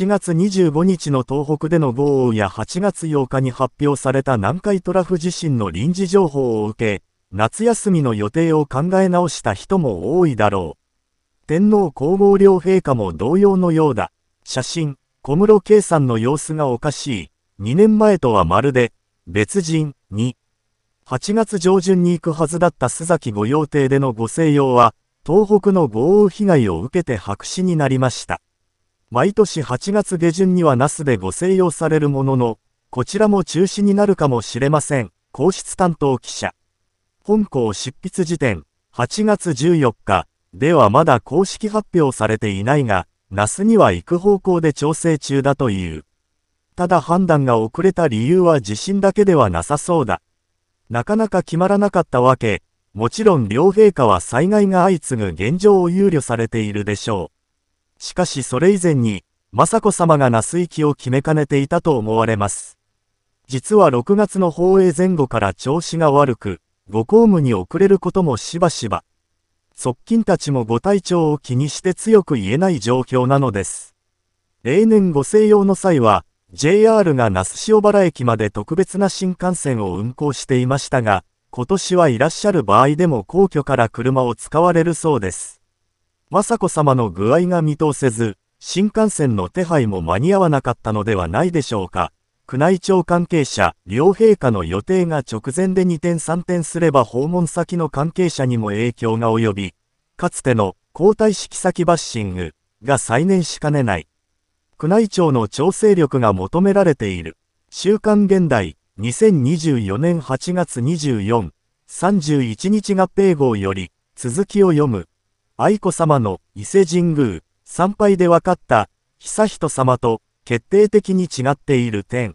7月25日の東北での豪雨や8月8日に発表された南海トラフ地震の臨時情報を受け、夏休みの予定を考え直した人も多いだろう。天皇皇后両陛下も同様のようだ。写真、小室圭さんの様子がおかしい。2年前とはまるで、別人、に。8月上旬に行くはずだった須崎御用邸でのご静養は、東北の豪雨被害を受けて白紙になりました。毎年8月下旬には那須でご静養されるものの、こちらも中止になるかもしれません。皇室担当記者。本校執筆時点、8月14日、ではまだ公式発表されていないが、那須には行く方向で調整中だという。ただ判断が遅れた理由は地震だけではなさそうだ。なかなか決まらなかったわけ、もちろん両陛下は災害が相次ぐ現状を憂慮されているでしょう。しかしそれ以前に、雅子さまが那須行きを決めかねていたと思われます。実は6月の放映前後から調子が悪く、ご公務に遅れることもしばしば。側近たちもご体調を気にして強く言えない状況なのです。例年ご静養の際は、JR が那須塩原駅まで特別な新幹線を運行していましたが、今年はいらっしゃる場合でも皇居から車を使われるそうです。雅子さまの具合が見通せず、新幹線の手配も間に合わなかったのではないでしょうか。宮内庁関係者、両陛下の予定が直前で2点3点すれば訪問先の関係者にも影響が及び、かつての皇太子先バッシングが再燃しかねない。宮内庁の調整力が求められている。週刊現代、2024年8月24、31日合併号より、続きを読む。愛子さまの伊勢神宮参拝で分かった悠仁さまと決定的に違っている点